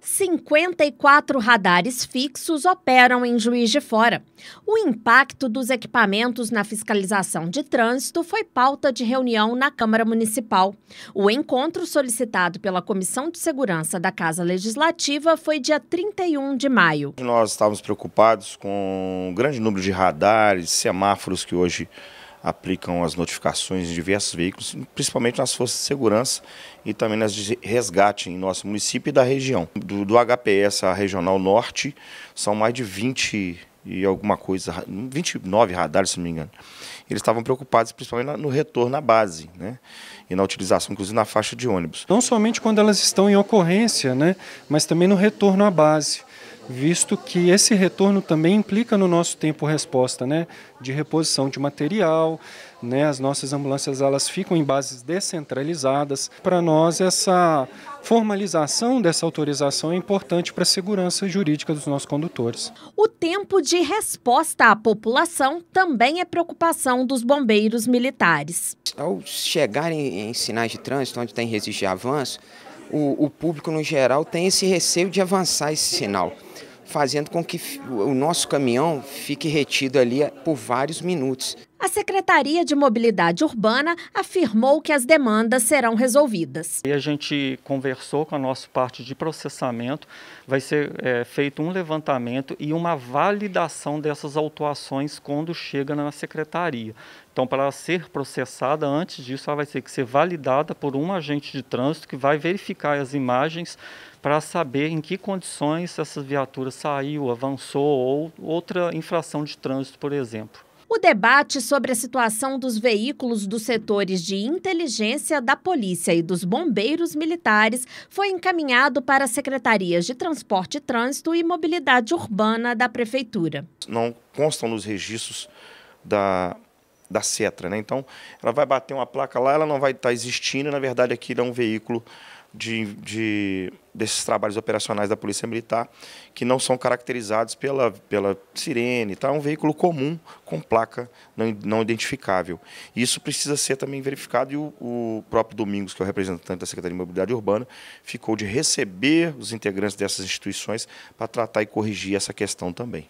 54 radares fixos operam em Juiz de Fora. O impacto dos equipamentos na fiscalização de trânsito foi pauta de reunião na Câmara Municipal. O encontro solicitado pela Comissão de Segurança da Casa Legislativa foi dia 31 de maio. Nós estávamos preocupados com o grande número de radares, semáforos que hoje aplicam as notificações em diversos veículos, principalmente nas forças de segurança e também nas de resgate em nosso município e da região. Do, do HPS à Regional Norte, são mais de 20 e alguma coisa, 29 radares, se não me engano. Eles estavam preocupados principalmente no retorno à base, né? E na utilização, inclusive na faixa de ônibus. Não somente quando elas estão em ocorrência, né? Mas também no retorno à base visto que esse retorno também implica no nosso tempo-resposta, né? De reposição de material, né? As nossas ambulâncias elas ficam em bases descentralizadas. Para nós essa formalização dessa autorização é importante para a segurança jurídica dos nossos condutores. O tempo de resposta à população também é preocupação dos bombeiros militares. Ao chegarem em sinais de trânsito onde tem resistir avanço, o, o público no geral tem esse receio de avançar esse sinal, fazendo com que o nosso caminhão fique retido ali por vários minutos. A Secretaria de Mobilidade Urbana afirmou que as demandas serão resolvidas. E a gente conversou com a nossa parte de processamento, vai ser é, feito um levantamento e uma validação dessas autuações quando chega na secretaria. Então, para ela ser processada, antes disso, ela vai ter que ser validada por um agente de trânsito que vai verificar as imagens para saber em que condições essa viatura saiu, avançou ou outra infração de trânsito, por exemplo. O debate sobre a situação dos veículos dos setores de inteligência, da polícia e dos bombeiros militares foi encaminhado para as secretarias de Transporte Trânsito e Mobilidade Urbana da Prefeitura. Não constam nos registros da da Cetra, né? Então, ela vai bater uma placa lá, ela não vai estar existindo, na verdade aquilo é um veículo de, de, desses trabalhos operacionais da Polícia Militar, que não são caracterizados pela, pela sirene, tá? é um veículo comum com placa não, não identificável. Isso precisa ser também verificado e o, o próprio Domingos, que é o representante da Secretaria de Mobilidade Urbana, ficou de receber os integrantes dessas instituições para tratar e corrigir essa questão também.